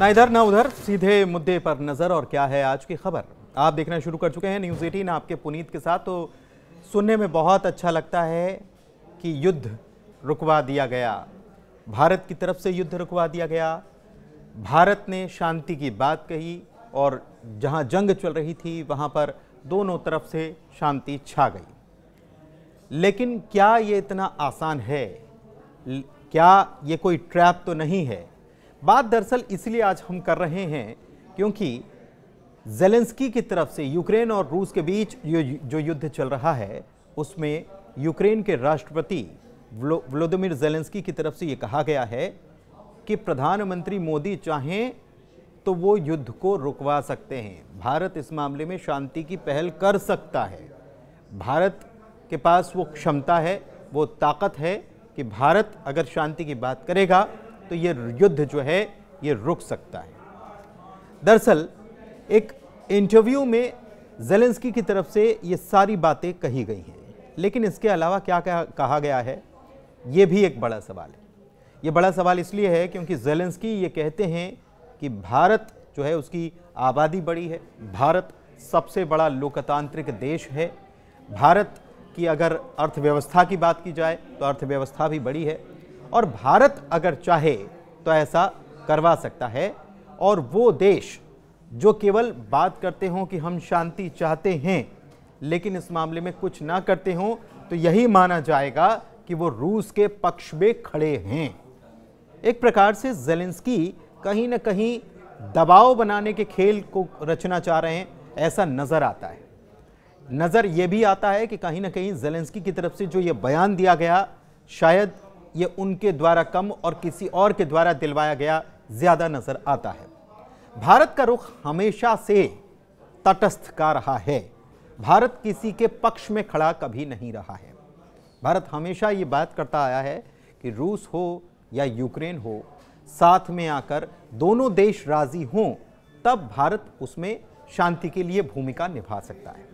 ना इधर ना उधर सीधे मुद्दे पर नजर और क्या है आज की खबर आप देखना शुरू कर चुके हैं न्यूज एटीन आपके पुनीत के साथ तो सुनने में बहुत अच्छा लगता है कि युद्ध रुकवा दिया गया भारत की तरफ से युद्ध रुकवा दिया गया भारत ने शांति की बात कही और जहां जंग चल रही थी वहां पर दोनों तरफ से शांति छा गई लेकिन क्या ये इतना आसान है क्या ये कोई ट्रैप तो नहीं है बात दरअसल इसलिए आज हम कर रहे हैं क्योंकि जेलेंस्की की तरफ से यूक्रेन और रूस के बीच जो युद्ध चल रहा है उसमें यूक्रेन के राष्ट्रपति व्लोदिमिर जेलेंस्की की तरफ से ये कहा गया है कि प्रधानमंत्री मोदी चाहें तो वो युद्ध को रुकवा सकते हैं भारत इस मामले में शांति की पहल कर सकता है भारत के पास वो क्षमता है वो ताकत है कि भारत अगर शांति की बात करेगा तो ये युद्ध जो है ये रुक सकता है दरअसल एक इंटरव्यू में जेलेंस्की की तरफ से ये सारी बातें कही गई हैं लेकिन इसके अलावा क्या कहा गया है ये भी एक बड़ा सवाल है ये बड़ा सवाल इसलिए है क्योंकि जेलेंस्की ये कहते हैं कि भारत जो है उसकी आबादी बड़ी है भारत सबसे बड़ा लोकतांत्रिक देश है भारत की अगर अर्थव्यवस्था की बात की जाए तो अर्थव्यवस्था भी बड़ी है और भारत अगर चाहे तो ऐसा करवा सकता है और वो देश जो केवल बात करते हों कि हम शांति चाहते हैं लेकिन इस मामले में कुछ ना करते हों तो यही माना जाएगा कि वो रूस के पक्ष में खड़े हैं एक प्रकार से जेलेंस्की कहीं ना कहीं दबाव बनाने के खेल को रचना चाह रहे हैं ऐसा नज़र आता है नज़र ये भी आता है कि कहीं ना कहीं जेलेंस्की की तरफ से जो ये बयान दिया गया शायद ये उनके द्वारा कम और किसी और के द्वारा दिलवाया गया ज़्यादा नज़र आता है भारत का रुख हमेशा से तटस्थ का रहा है भारत किसी के पक्ष में खड़ा कभी नहीं रहा है भारत हमेशा ये बात करता आया है कि रूस हो या यूक्रेन हो साथ में आकर दोनों देश राज़ी हों तब भारत उसमें शांति के लिए भूमिका निभा सकता है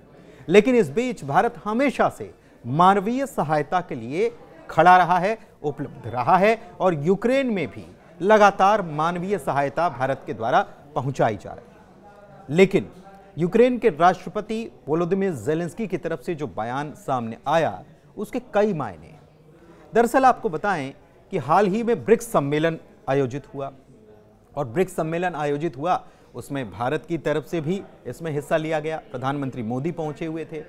लेकिन इस बीच भारत हमेशा से मानवीय सहायता के लिए खड़ा रहा है उपलब्ध रहा है और यूक्रेन में भी लगातार मानवीय सहायता भारत के द्वारा पहुंचाई जा रही है लेकिन यूक्रेन के राष्ट्रपति वोलोदिमिर जेलेंस्की की तरफ से जो बयान सामने आया उसके कई मायने हैं दरअसल आपको बताएं कि हाल ही में ब्रिक्स सम्मेलन आयोजित हुआ और ब्रिक्स सम्मेलन आयोजित हुआ उसमें भारत की तरफ से भी इसमें हिस्सा लिया गया प्रधानमंत्री मोदी पहुंचे हुए थे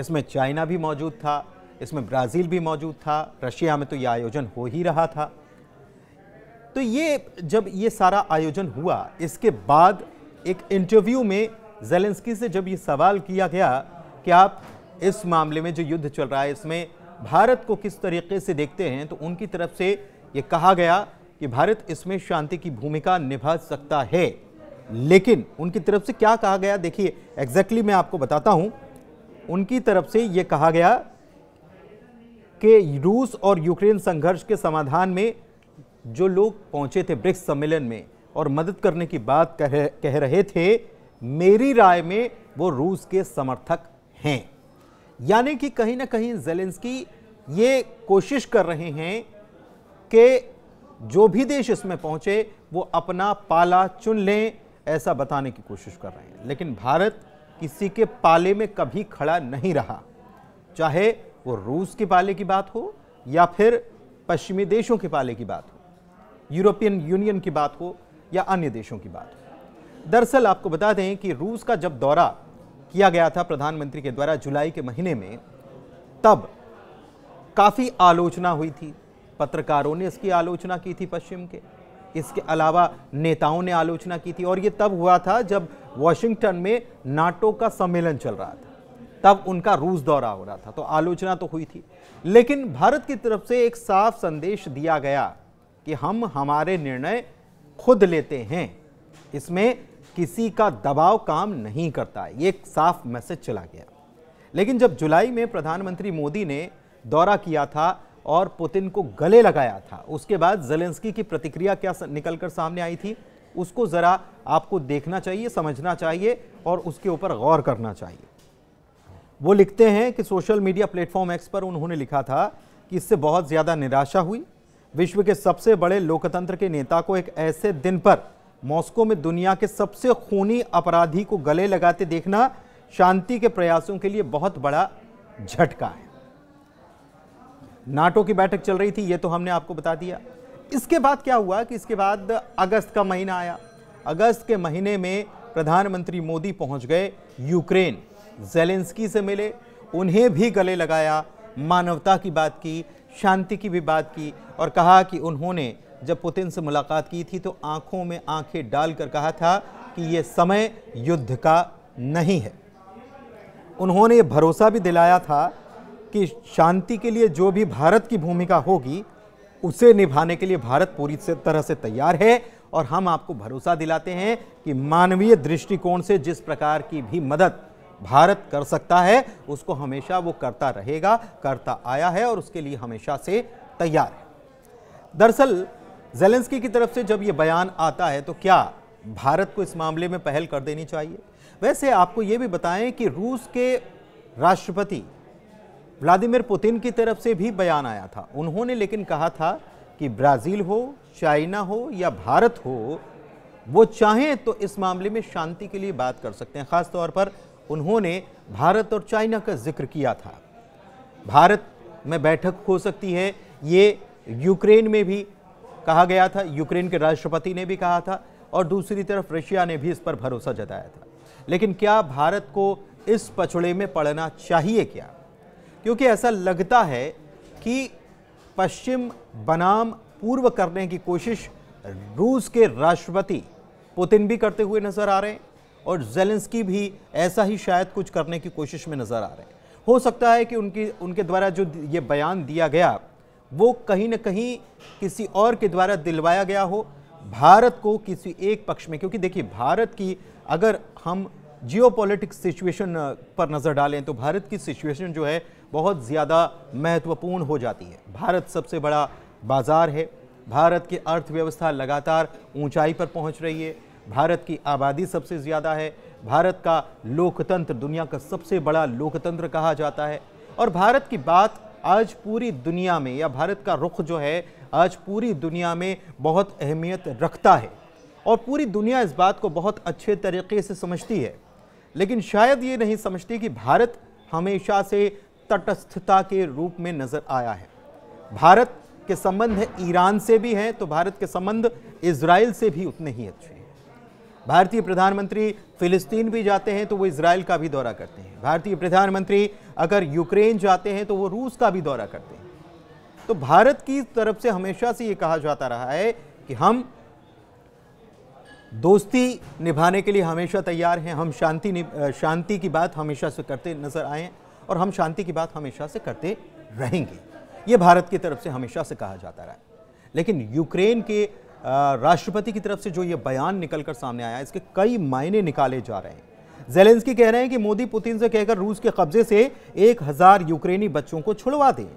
इसमें चाइना भी मौजूद था इसमें ब्राज़ील भी मौजूद था रशिया में तो ये आयोजन हो ही रहा था तो ये जब ये सारा आयोजन हुआ इसके बाद एक इंटरव्यू में जेलेंस्की से जब ये सवाल किया गया कि आप इस मामले में जो युद्ध चल रहा है इसमें भारत को किस तरीके से देखते हैं तो उनकी तरफ से ये कहा गया कि भारत इसमें शांति की भूमिका निभा सकता है लेकिन उनकी तरफ से क्या कहा गया देखिए एग्जैक्टली मैं आपको बताता हूँ उनकी तरफ से ये कहा गया के रूस और यूक्रेन संघर्ष के समाधान में जो लोग पहुंचे थे ब्रिक्स सम्मेलन में और मदद करने की बात कह, कह रहे थे मेरी राय में वो रूस के समर्थक हैं यानी कि कहीं ना कहीं जेलेंस्की ये कोशिश कर रहे हैं कि जो भी देश इसमें पहुंचे वो अपना पाला चुन लें ऐसा बताने की कोशिश कर रहे हैं लेकिन भारत किसी के पाले में कभी खड़ा नहीं रहा चाहे वो रूस के पाले की बात हो या फिर पश्चिमी देशों के पाले की बात हो यूरोपियन यूनियन की बात हो या अन्य देशों की बात हो दरअसल आपको बता दें कि रूस का जब दौरा किया गया था प्रधानमंत्री के द्वारा जुलाई के महीने में तब काफ़ी आलोचना हुई थी पत्रकारों ने इसकी आलोचना की थी पश्चिम के इसके अलावा नेताओं ने आलोचना की थी और ये तब हुआ था जब वॉशिंगटन में नाटो का सम्मेलन चल रहा था तब उनका रूस दौरा हो रहा था तो आलोचना तो हुई थी लेकिन भारत की तरफ से एक साफ संदेश दिया गया कि हम हमारे निर्णय खुद लेते हैं इसमें किसी का दबाव काम नहीं करता ये एक साफ मैसेज चला गया लेकिन जब जुलाई में प्रधानमंत्री मोदी ने दौरा किया था और पुतिन को गले लगाया था उसके बाद जेलेंस्की की प्रतिक्रिया क्या निकल कर सामने आई थी उसको ज़रा आपको देखना चाहिए समझना चाहिए और उसके ऊपर गौर करना चाहिए वो लिखते हैं कि सोशल मीडिया प्लेटफॉर्म एक्स पर उन्होंने लिखा था कि इससे बहुत ज़्यादा निराशा हुई विश्व के सबसे बड़े लोकतंत्र के नेता को एक ऐसे दिन पर मॉस्को में दुनिया के सबसे खूनी अपराधी को गले लगाते देखना शांति के प्रयासों के लिए बहुत बड़ा झटका है नाटो की बैठक चल रही थी ये तो हमने आपको बता दिया इसके बाद क्या हुआ कि इसके बाद अगस्त का महीना आया अगस्त के महीने में प्रधानमंत्री मोदी पहुंच गए यूक्रेन जेलेंस्की से मिले उन्हें भी गले लगाया मानवता की बात की शांति की भी बात की और कहा कि उन्होंने जब पुतिन से मुलाकात की थी तो आंखों में आंखें डालकर कहा था कि ये समय युद्ध का नहीं है उन्होंने भरोसा भी दिलाया था कि शांति के लिए जो भी भारत की भूमिका होगी उसे निभाने के लिए भारत पूरी से तरह से तैयार है और हम आपको भरोसा दिलाते हैं कि मानवीय दृष्टिकोण से जिस प्रकार की भी मदद भारत कर सकता है उसको हमेशा वो करता रहेगा करता आया है और उसके लिए हमेशा से तैयार है दरअसल जेलेंस्की की तरफ से जब ये बयान आता है तो क्या भारत को इस मामले में पहल कर देनी चाहिए वैसे आपको ये भी बताएं कि रूस के राष्ट्रपति व्लादिमिर पुतिन की तरफ से भी बयान आया था उन्होंने लेकिन कहा था कि ब्राज़ील हो चाइना हो या भारत हो वो चाहें तो इस मामले में शांति के लिए बात कर सकते हैं ख़ास तौर पर उन्होंने भारत और चाइना का जिक्र किया था भारत में बैठक हो सकती है ये यूक्रेन में भी कहा गया था यूक्रेन के राष्ट्रपति ने भी कहा था और दूसरी तरफ रशिया ने भी इस पर भरोसा जताया था लेकिन क्या भारत को इस पछड़े में पड़ना चाहिए क्या क्योंकि ऐसा लगता है कि पश्चिम बनाम पूर्व करने की कोशिश रूस के राष्ट्रपति पुतिन भी करते हुए नजर आ रहे हैं और जेलेंस्की भी ऐसा ही शायद कुछ करने की कोशिश में नज़र आ रहे हैं हो सकता है कि उनकी उनके द्वारा जो ये बयान दिया गया वो कहीं ना कहीं किसी और के द्वारा दिलवाया गया हो भारत को किसी एक पक्ष में क्योंकि देखिए भारत की अगर हम जियोपॉलिटिक्स सिचुएशन पर नज़र डालें तो भारत की सिचुएशन जो है बहुत ज़्यादा महत्वपूर्ण हो जाती है भारत सबसे बड़ा बाज़ार है भारत की अर्थव्यवस्था लगातार ऊंचाई पर पहुंच रही है भारत की आबादी सबसे ज़्यादा है भारत का लोकतंत्र दुनिया का सबसे बड़ा लोकतंत्र कहा जाता है और भारत की बात आज पूरी दुनिया में या भारत का रुख जो है आज पूरी दुनिया में बहुत अहमियत रखता है और पूरी दुनिया इस बात को बहुत अच्छे तरीके से समझती है लेकिन शायद ये नहीं समझती कि भारत हमेशा से तटस्थता के रूप में नज़र आया है भारत के संबंध ईरान से भी हैं तो भारत के संबंध इसराइल से भी उतने ही अच्छे हैं भारतीय प्रधानमंत्री फिलिस्तीन भी जाते हैं तो वो इसराइल का भी दौरा करते हैं भारतीय प्रधानमंत्री अगर यूक्रेन जाते हैं तो वो रूस का भी दौरा करते हैं तो भारत की तरफ से हमेशा से ये कहा जाता रहा है कि हम दोस्ती निभाने के लिए हमेशा तैयार हैं हम शांति शांति की बात हमेशा से करते नज़र आए और हम शांति की बात हमेशा से करते रहेंगे ये भारत की तरफ से हमेशा से कहा जाता रहा है लेकिन यूक्रेन के राष्ट्रपति की तरफ से जो ये बयान निकल कर सामने आया इसके कई मायने निकाले जा रहे हैं जेलेंस्की कह रहे हैं कि मोदी पुतिन से कहकर रूस के कब्जे से एक हज़ार यूक्रेनी बच्चों को छुड़वा दें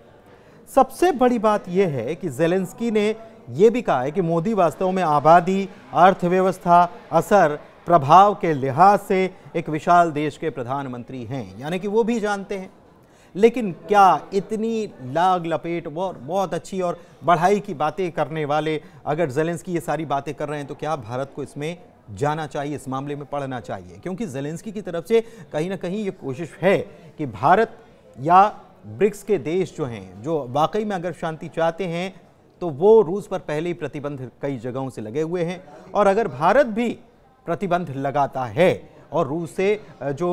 सबसे बड़ी बात यह है कि जेलेंस्की ने यह भी कहा है कि मोदी वास्तव में आबादी अर्थव्यवस्था असर प्रभाव के लिहाज से एक विशाल देश के प्रधानमंत्री हैं यानी कि वो भी जानते हैं लेकिन क्या इतनी लाग लपेट और बहुत अच्छी और बढ़ाई की बातें करने वाले अगर जेलेंसकी ये सारी बातें कर रहे हैं तो क्या भारत को इसमें जाना चाहिए इस मामले में पढ़ना चाहिए क्योंकि जेलेंसकी की तरफ से कहीं ना कहीं ये कोशिश है कि भारत या ब्रिक्स के देश जो हैं जो वाकई में अगर शांति चाहते हैं तो वो रूस पर पहले ही प्रतिबंध कई जगहों से लगे हुए हैं और अगर भारत भी प्रतिबंध लगाता है और रूस से जो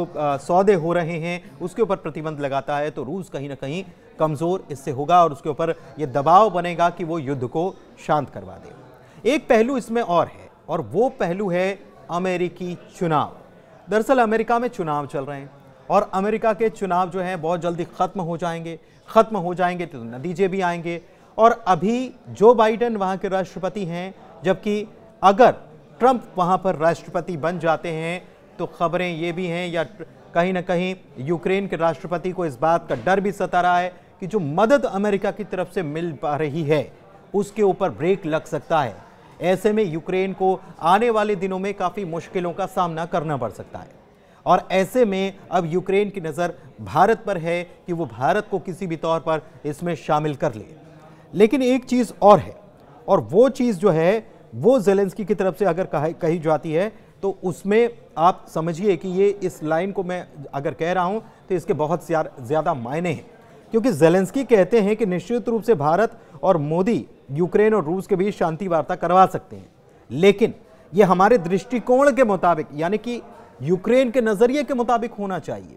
सौदे हो रहे हैं उसके ऊपर प्रतिबंध लगाता है तो रूस कहीं ना कहीं कमज़ोर इससे होगा और उसके ऊपर ये दबाव बनेगा कि वो युद्ध को शांत करवा दे एक पहलू इसमें और है और वो पहलू है अमेरिकी चुनाव दरअसल अमेरिका में चुनाव चल रहे हैं और अमेरिका के चुनाव जो हैं बहुत जल्दी ख़त्म हो जाएंगे ख़त्म हो जाएंगे तो नतीजे भी आएंगे और अभी जो बाइडन वहाँ के राष्ट्रपति हैं जबकि अगर ट्रंप वहाँ पर राष्ट्रपति बन जाते हैं तो खबरें ये भी हैं या कहीं ना कहीं यूक्रेन के राष्ट्रपति को इस बात का डर भी सता रहा है कि जो मदद अमेरिका की तरफ से मिल पा रही है उसके ऊपर ब्रेक लग सकता है ऐसे में यूक्रेन को आने वाले दिनों में काफ़ी मुश्किलों का सामना करना पड़ सकता है और ऐसे में अब यूक्रेन की नज़र भारत पर है कि वो भारत को किसी भी तौर पर इसमें शामिल कर ले लेकिन एक चीज़ और है और वो चीज़ जो है वो जेलेंस्की की तरफ से अगर कही जाती है तो उसमें आप समझिए कि ये इस लाइन को मैं अगर कह रहा हूँ तो इसके बहुत ज़्यादा मायने हैं क्योंकि जेलेंस्की कहते हैं कि निश्चित रूप से भारत और मोदी यूक्रेन और रूस के बीच शांति वार्ता करवा सकते हैं लेकिन ये हमारे दृष्टिकोण के मुताबिक यानी कि यूक्रेन के नज़रिए के मुताबिक होना चाहिए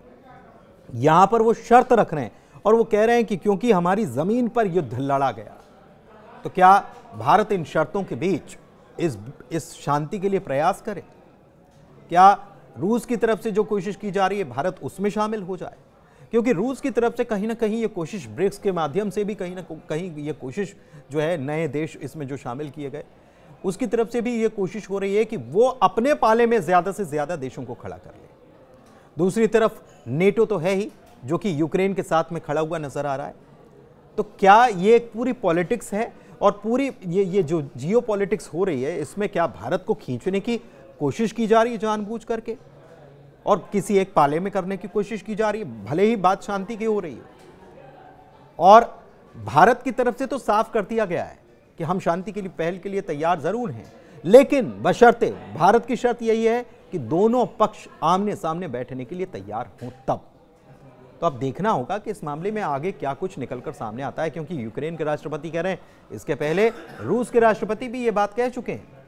यहाँ पर वो शर्त रख रहे हैं और वो कह रहे हैं कि क्योंकि हमारी ज़मीन पर युद्ध लड़ा गया तो क्या भारत इन शर्तों के बीच इस इस शांति के लिए प्रयास करे क्या रूस की तरफ से जो कोशिश की जा रही है भारत उसमें शामिल हो जाए क्योंकि रूस की तरफ से कहीं ना कहीं ये कोशिश ब्रिक्स के माध्यम से भी कहीं ना कहीं ये कोशिश जो है नए देश इसमें जो शामिल किए गए उसकी तरफ से भी ये कोशिश हो रही है कि वो अपने पाले में ज़्यादा से ज़्यादा देशों को खड़ा कर ले दूसरी तरफ नेटो तो है ही जो कि यूक्रेन के साथ में खड़ा हुआ नज़र आ रहा है तो क्या ये एक पूरी पॉलिटिक्स है और पूरी ये ये जो जियो हो रही है इसमें क्या भारत को खींचने की कोशिश की जा रही है जानबूझ करके और किसी एक पाले में करने की कोशिश की जा रही है भले ही बात शांति की हो रही है और भारत की तरफ से तो साफ कर दिया गया है कि हम शांति के लिए पहल के लिए तैयार ज़रूर हैं लेकिन बशर्ते भारत की शर्त यही है कि दोनों पक्ष आमने सामने बैठने के लिए तैयार हों तब तो अब देखना होगा कि इस मामले में आगे क्या कुछ निकलकर सामने आता है क्योंकि यूक्रेन के राष्ट्रपति कह रहे हैं इसके पहले रूस के राष्ट्रपति भी ये बात कह चुके हैं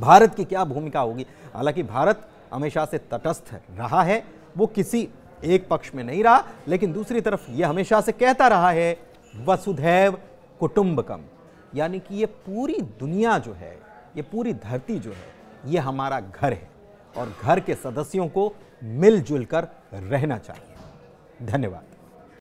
भारत की क्या भूमिका होगी हालांकि भारत हमेशा से तटस्थ रहा है वो किसी एक पक्ष में नहीं रहा लेकिन दूसरी तरफ ये हमेशा से कहता रहा है वसुधैव कुटुंबकम यानी कि ये पूरी दुनिया जो है ये पूरी धरती जो है ये हमारा घर है और घर के सदस्यों को मिलजुल कर रहना चाहिए धन्यवाद